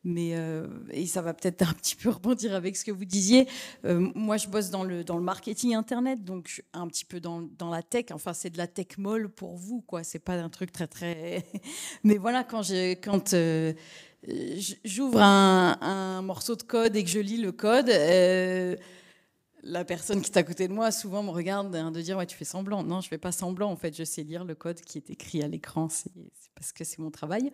Mais euh, et ça va peut-être un petit peu rebondir avec ce que vous disiez. Euh, moi, je bosse dans le, dans le marketing internet, donc un petit peu dans, dans la tech. Enfin, c'est de la tech molle pour vous, quoi. C'est pas un truc très très. Mais voilà, quand j'ai quand j'ouvre un, un, morceau de code et que je lis le code la personne qui est à côté de moi souvent me regarde hein, de dire ouais tu fais semblant. Non, je fais pas semblant en fait. Je sais lire le code qui est écrit à l'écran. C'est parce que c'est mon travail.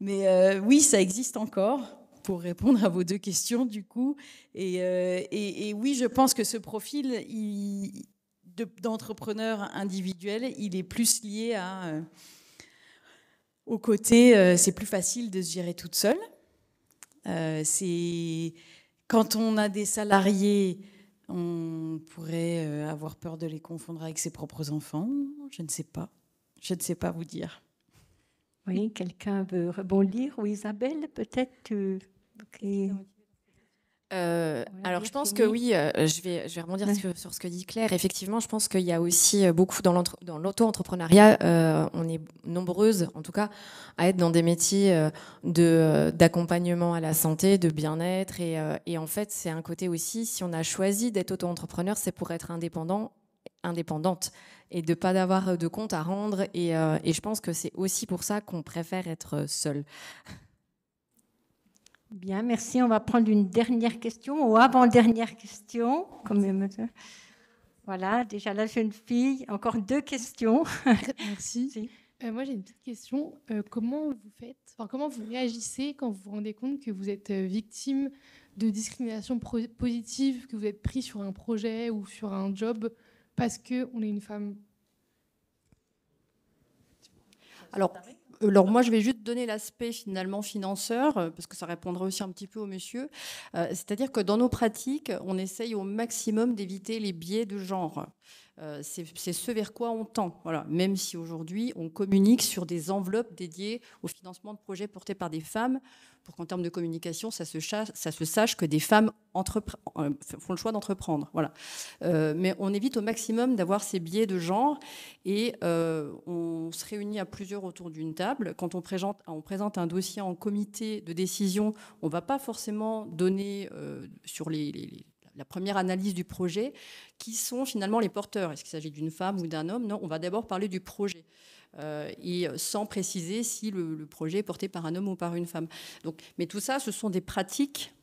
Mais euh, oui, ça existe encore pour répondre à vos deux questions du coup. Et, euh, oui, je pense que ce profil d'entrepreneur individuel, il est plus lié à euh, au côté c'est plus facile de se gérer toute seule. c'est quand on a des salariés on pourrait euh, avoir peur de les confondre avec ses propres enfants. Je ne sais pas. Je ne sais pas vous dire. Oui, quelqu'un veut rebondir ou Isabelle, peut-être euh, euh, alors je pense que oui, euh, euh, je, vais, je vais rebondir sur, ce que dit Claire. Effectivement, je pense qu'il y a aussi beaucoup dans l'auto-entrepreneuriat, on est nombreuses en tout cas à être dans des métiers d'accompagnement à la santé, de bien-être. Et, en fait, c'est un côté aussi, si on a choisi d'être auto-entrepreneur, c'est pour être indépendant, indépendante et de pas d'avoir de compte à rendre. Et, et je pense que c'est aussi pour ça qu'on préfère être seul. Bien, merci. On va prendre une dernière question ou avant-dernière question. Comme... Euh, voilà, déjà la jeune fille, encore deux questions. Merci. Euh, moi, j'ai une petite question. Euh, comment vous faites, comment vous réagissez quand vous vous rendez compte que vous êtes victime de discrimination positive, que vous êtes pris sur un projet ou sur un job parce qu'on est une femme Alors, alors moi, je vais juste donner l'aspect finalement financeur, euh, parce que ça répondrait aussi un petit peu au monsieur. Euh, c'est-à-dire que dans nos pratiques, on essaye au maximum d'éviter les biais de genre. Euh, c'est ce vers quoi on tend. Voilà. Même si aujourd'hui, on communique sur des enveloppes dédiées au financement de projets portés par des femmes, pour qu'en termes de communication, ça se, ça se, sache que des femmes euh, font le choix d'entreprendre. Voilà. Euh, mais on évite au maximum d'avoir ces biais de genre et on se réunit à plusieurs autour d'une table. Quand on présente, un dossier en comité de décision, on ne va pas forcément donner sur les, la première analyse du projet, qui sont finalement les porteurs. Est-ce qu'il s'agit d'une femme ou d'un homme Non, on va d'abord parler du projet. Euh, et sans préciser si le, projet est porté par un homme ou par une femme. Donc, mais tout ça, ce sont des pratiques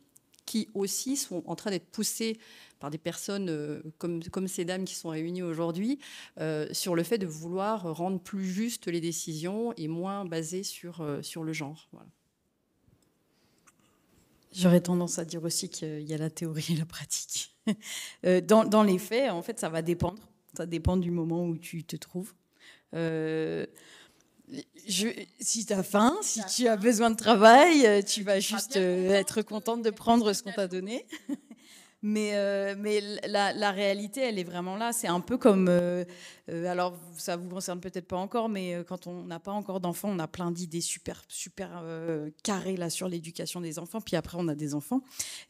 qui aussi sont en train d'être poussées par des personnes euh, comme, ces dames qui sont réunies aujourd'hui euh, sur le fait de vouloir rendre plus justes les décisions et moins basées sur, sur le genre. Voilà. J'aurais tendance à dire aussi qu'il y a la théorie et la pratique. Euh, dans, les faits, en fait, ça va dépendre. Ça dépend du moment où tu te trouves. Euh, si tu as faim, si tu as besoin de travail, euh, tu vas juste être contente de prendre ce qu'on t'a donné. Mais, euh, mais la, réalité, elle est vraiment là. C'est un peu comme, euh, euh, alors ça vous concerne peut-être pas encore, mais quand on n'a pas encore d'enfants, on a plein d'idées super, super carrées là sur l'éducation des enfants. Puis après, on a des enfants,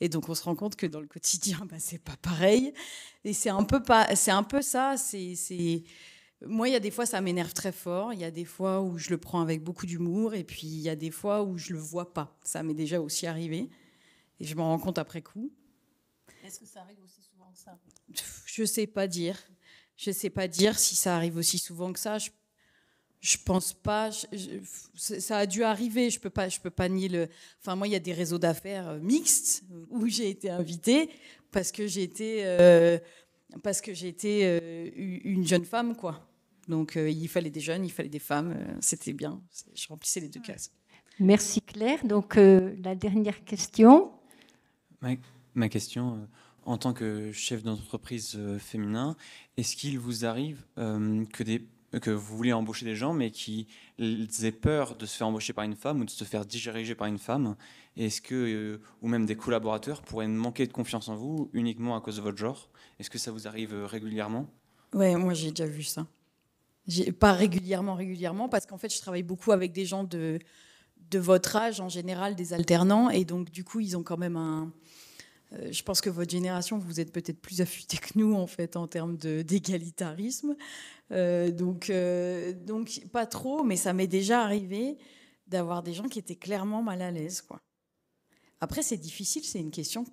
et donc on se rend compte que dans le quotidien, bah, c'est pas pareil. Et c'est un peu pas, c'est un peu ça. C'est, moi, il y a des fois, ça m'énerve très fort. Il y a des fois où je le prends avec beaucoup d'humour, et puis il y a des fois où je le vois pas. Ça m'est déjà aussi arrivé, et je m'en rends compte après coup. Est-ce que ça arrive aussi souvent que ça Je sais pas dire. Je sais pas dire si ça arrive aussi souvent que ça. Je, je pense pas. ça a dû arriver. Je peux pas. Je peux pas nier le. Enfin, moi, il y a des réseaux d'affaires euh, mixtes où j'ai été invitée parce que j'étais euh, parce que euh, une jeune femme, quoi. Donc, il fallait des jeunes, il fallait des femmes. C'était bien. Je remplissais les deux cases. Merci Claire. Donc, la dernière question ma question euh, en tant que chef d'entreprise euh, féminin, est-ce qu'il vous arrive euh, que, vous voulez embaucher des gens, mais qui aient peur de se faire embaucher par une femme ou de se faire digériger par une femme Est-ce que, ou même des collaborateurs pourraient manquer de confiance en vous uniquement à cause de votre genre Est-ce que ça vous arrive régulièrement Oui, moi j'ai déjà vu ça. Pas régulièrement, régulièrement, parce qu'en fait je travaille beaucoup avec des gens de votre âge en général, des alternants, et donc du coup ils ont quand même un euh, je pense que votre génération, vous êtes peut-être plus affûté que nous en fait en termes d'égalitarisme. Euh, donc, euh, donc pas trop, mais ça m'est déjà arrivé d'avoir des gens qui étaient clairement mal à l'aise, Après, c'est difficile, c'est une question.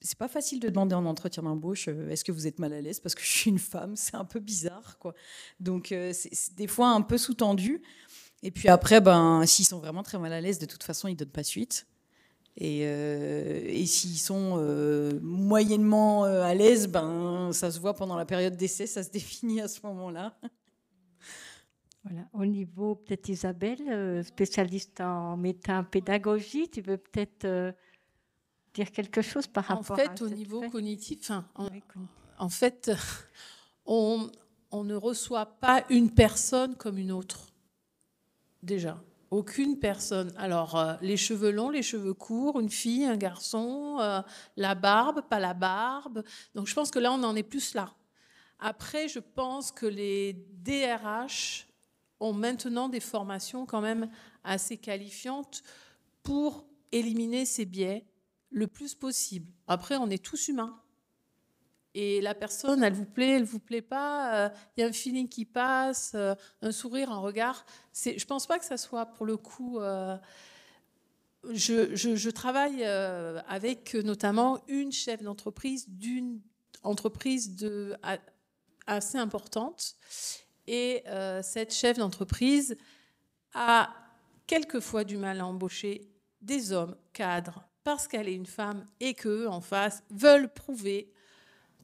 C'est pas facile de demander en entretien d'embauche est-ce que vous êtes mal à l'aise parce que je suis une femme, c'est un peu bizarre, quoi. Donc, c'est des fois un peu sous-tendu. Et puis après, ben, s'ils sont vraiment très mal à l'aise, de toute façon, ils donnent pas suite. Euh, et, s'ils sont euh, moyennement euh, à l'aise, ben, ça se voit pendant la période d'essai, ça se définit à ce moment-là. Voilà. Au niveau, peut-être Isabelle, spécialiste en méta-pédagogie, tu veux peut-être dire quelque chose par rapport en fait, au niveau hein, cognitif, en, fait, on ne reçoit pas une personne comme une autre. Déjà. Aucune personne. Alors, euh, les cheveux longs, les cheveux courts, une fille, un garçon, euh, la barbe, pas la barbe. Donc, je pense que là, on en est plus là. Après, je pense que les DRH ont maintenant des formations quand même assez qualifiantes pour éliminer ces biais le plus possible. Après, on est tous humains et la personne, elle vous plaît, elle vous plaît pas, euh, il y a un feeling qui passe, euh, un sourire, un regard. C'est, je pense pas que ça soit pour le coup. Euh, je, travaille avec notamment une chef d'entreprise d'une entreprise de, assez importante, et cette chef d'entreprise a quelquefois du mal à embaucher des hommes cadres parce qu'elle est une femme et qu'eux en face veulent prouver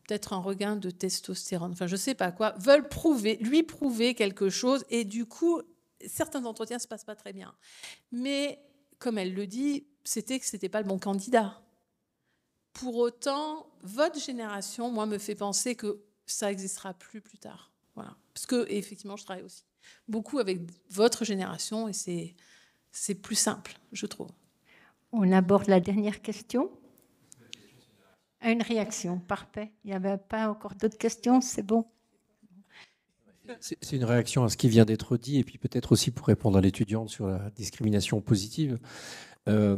peut-être un regain de testostérone, enfin je sais pas quoi, veulent prouver, lui prouver quelque chose et du coup certains entretiens se passent pas très bien. Mais comme elle le dit, c'était que c'était pas le bon candidat. Pour autant, votre génération, moi, me fait penser que ça n'existera plus plus tard. Voilà. Parce que, effectivement, je travaille aussi beaucoup avec votre génération et c'est, c'est plus simple, je trouve. On aborde la dernière question une réaction. Parfait. Il n'y avait pas encore d'autres questions. C'est bon. C'est une réaction à ce qui vient d'être dit et puis peut-être aussi pour répondre à l'étudiante sur la discrimination positive. Euh,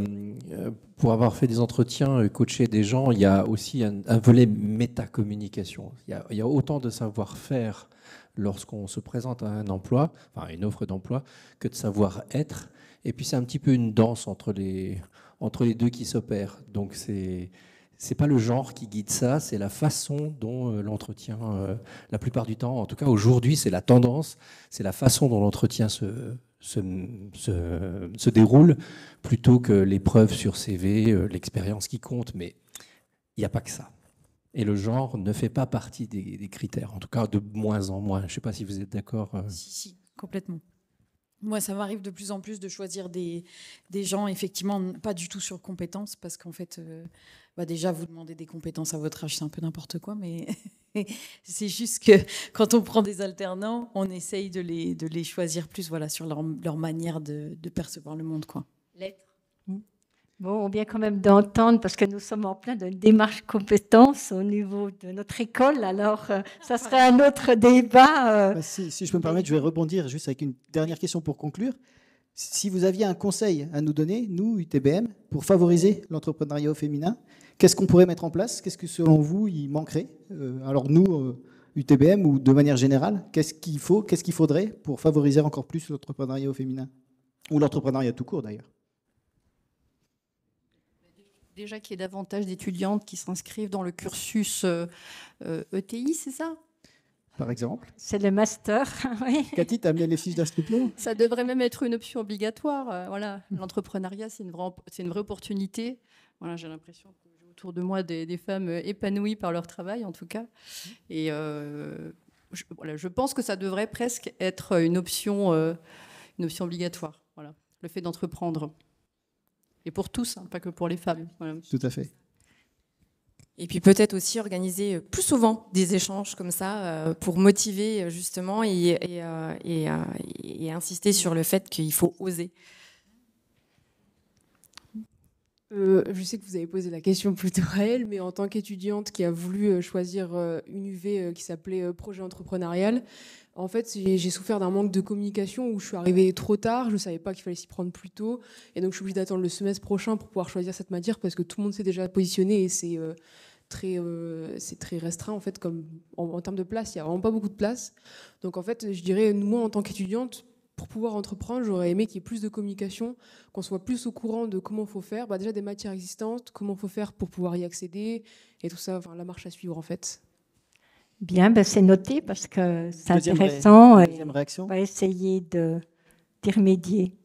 euh, pour avoir fait des entretiens et coaché des gens, il y a aussi un, volet métacommunication. Il y a, il y a autant de savoir-faire lorsqu'on se présente à un emploi, enfin une offre d'emploi, que de savoir-être. Et puis c'est un petit peu une danse entre les, entre les deux qui s'opèrent. Donc c'est c'est pas le genre qui guide ça, c'est la façon dont euh, l'entretien, euh, la plupart du temps, en tout cas aujourd'hui, c'est la tendance, c'est la façon dont l'entretien se, se, se, se, déroule, plutôt que l'épreuve sur CV, euh, l'expérience qui compte, mais il n'y a pas que ça. Et le genre ne fait pas partie des, des, critères, en tout cas de moins en moins. Je ne sais pas si vous êtes d'accord. Si, si, complètement. Moi, ça m'arrive de plus en plus de choisir des, gens, effectivement, pas du tout sur compétences, parce qu'en fait, euh, bah, déjà, vous demandez des compétences à votre âge, c'est un peu n'importe quoi, mais c'est juste que quand on prend des alternants, on essaye de les, de les choisir plus voilà, sur leur, manière de, de, percevoir le monde. Quoi. L'être. Bon, on vient quand même d'entendre, parce que nous sommes en plein d'une démarche compétence au niveau de notre école, alors euh, ça serait un autre débat. Euh. Bah, si, je me permets, je vais rebondir juste avec une dernière question pour conclure. Si vous aviez un conseil à nous donner, nous, UTBM, pour favoriser l'entrepreneuriat au féminin, qu'est-ce qu'on pourrait mettre en place Qu'est-ce que, selon vous, il manquerait euh, Alors, nous, UTBM, ou de manière générale, qu'est-ce qu'il faut, qu'est-ce qu'il faudrait pour favoriser encore plus l'entrepreneuriat au féminin Ou l'entrepreneuriat tout court, d'ailleurs Déjà qu'il y ait davantage d'étudiantes qui s'inscrivent dans le cursus ETI, euh, euh, e c'est ça par exemple C'est le master, Cathy, tu as amené les fiches d'inscription Ça devrait même être une option obligatoire. Euh, voilà, L'entrepreneuriat, c'est une, vraie, une vraie opportunité. Voilà, J'ai l'impression que j'ai autour de moi des, femmes épanouies par leur travail, en tout cas. Et je, voilà, je, pense que ça devrait presque être une option, une option obligatoire, voilà, le fait d'entreprendre. Et pour tous, hein, pas que pour les femmes. Tout à fait. Et puis peut-être aussi organiser plus souvent des échanges comme ça euh, pour motiver euh, justement euh, et insister sur le fait qu'il faut oser. Euh, je sais que vous avez posé la question plutôt à elle, mais en tant qu'étudiante qui a voulu euh, choisir euh, une UV qui s'appelait projet entrepreneurial, en fait, j'ai souffert d'un manque de communication où je suis arrivée trop tard, je ne savais pas qu'il fallait s'y prendre plus tôt, et donc je suis obligée d'attendre le semestre prochain pour pouvoir choisir cette matière parce que tout le monde s'est déjà positionné et c'est très, très restreint en fait, comme en, termes de place, il n'y a vraiment pas beaucoup de place. Donc en fait, je dirais, moi en tant qu'étudiante, pour pouvoir entreprendre, j'aurais aimé qu'il y ait plus de communication, qu'on soit plus au courant de comment il faut faire, bah déjà des matières existantes, comment il faut faire pour pouvoir y accéder, et tout ça, la marche à suivre en fait. Bien, ben, c'est noté parce que c'est intéressant. deuxième réaction. On va essayer de remédier.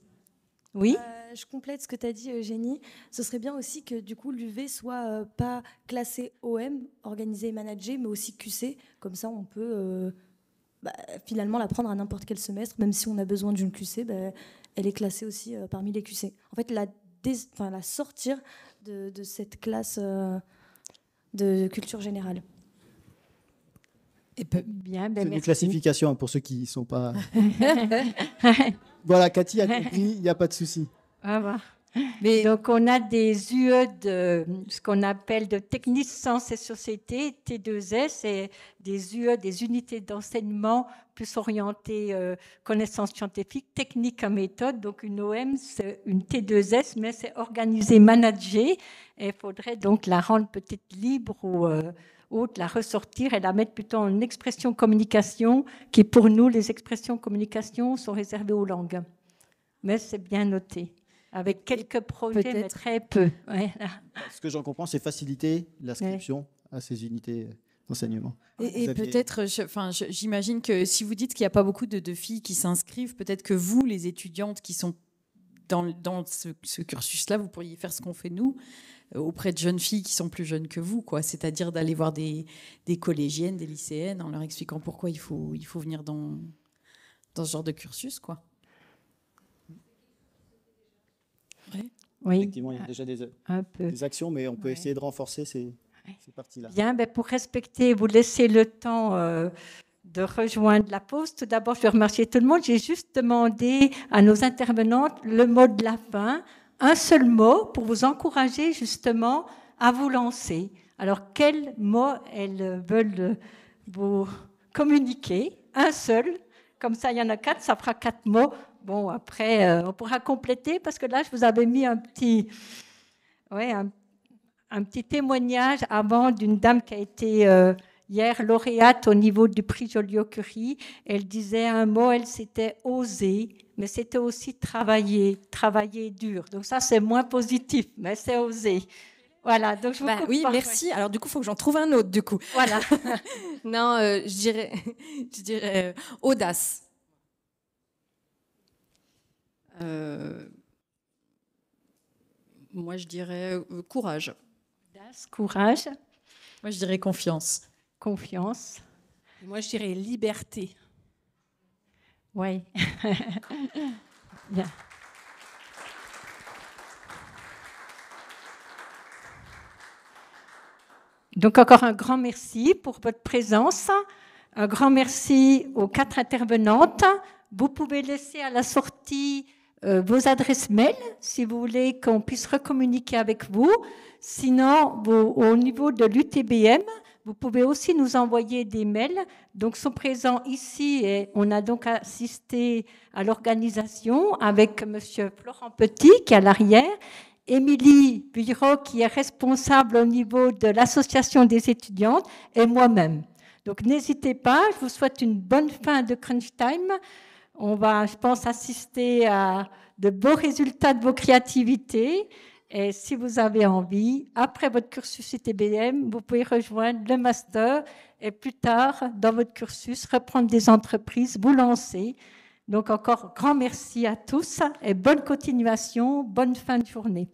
Oui euh, Je complète ce que tu as dit, Eugénie. Ce serait bien aussi que du coup l'UV soit euh, pas classé OM, organisé et managé, mais aussi QC. Comme ça, on peut... Euh, bah, finalement la prendre à n'importe quel semestre, même si on a besoin d'une QC, bah, elle est classée aussi euh, parmi les QC. En fait, la, la sortir de, cette classe euh, de culture générale. Et bien, ben une classification hein, pour ceux qui ne sont pas. voilà, Cathy a compris, il n'y a pas de souci. Au revoir. Mais... Donc, on a des UE de ce qu'on appelle de sens et sociétés, T2S, et des UE, des unités d'enseignement plus orientées euh, connaissances scientifiques, techniques et méthodes. Donc, une OM, c'est une T2S, mais c'est organisé, managé. Et il faudrait donc la rendre peut-être libre ou autre, euh, la ressortir et la mettre plutôt en expression communication, qui pour nous, les expressions communication sont réservées aux langues. Mais c'est bien noté. Avec quelques projets, mais très peu. Ce que j'en comprends, c'est faciliter l'inscription à ces unités d'enseignement. Et, peut-être, enfin, j'imagine que si vous dites qu'il n'y a pas beaucoup de, filles qui s'inscrivent, peut-être que vous, les étudiantes qui sont dans, dans ce, cursus-là, vous pourriez faire ce qu'on fait nous euh, auprès de jeunes filles qui sont plus jeunes que vous, quoi. C'est-à-dire d'aller voir des, des, collégiennes, des lycéennes, en leur expliquant pourquoi il faut, il faut venir dans, dans ce genre de cursus, quoi. Oui. Effectivement, il y a ah, déjà euh, des, actions, mais on peut essayer de renforcer ces, parties-là. Bien, ben, pour respecter, vous laissez le temps euh, de rejoindre la pause. Tout d'abord, je vais remercier tout le monde. J'ai juste demandé à nos intervenantes le mot de la fin, un seul mot pour vous encourager justement à vous lancer. Alors, quel mots elles veulent vous communiquer Un seul. Comme ça, il y en a quatre, ça fera quatre mots Bon, après, euh, on pourra compléter parce que là, je vous avais mis un petit, ouais, un, petit témoignage avant d'une dame qui a été euh, hier lauréate au niveau du prix Joliot-Curie. Elle disait un mot, elle s'était osée, mais c'était aussi travailler, travailler dur. Donc ça, c'est moins positif, mais c'est osé. Voilà, donc je vous bah, Oui, merci. Alors du coup, il faut que j'en trouve un autre, du coup. Voilà. non, euh, je dirais, je dirais audace. Euh, moi, je dirais euh, courage. courage. Moi, je dirais confiance. Confiance. moi, je dirais liberté. Oui. Donc encore un grand merci pour votre présence. Un grand merci aux quatre intervenantes. Vous pouvez laisser à la sortie euh, vos adresses mail si vous voulez qu'on puisse recommuniquer avec vous. Sinon, au niveau de l'UTBM, vous pouvez aussi nous envoyer des mails. Donc, sont présents ici et on a donc assisté à l'organisation avec Monsieur Florent Petit qui est à l'arrière, Émilie Bureau qui est responsable au niveau de l'association des étudiantes et moi-même. Donc, n'hésitez pas. Je vous souhaite une bonne fin de crunch time on va, je pense, assister à de beaux résultats de vos créativités. Et si vous avez envie, après votre cursus ITBM, vous pouvez rejoindre le master et plus tard, dans votre cursus, reprendre des entreprises, vous lancer. Donc encore grand merci à tous et bonne continuation, bonne fin de journée.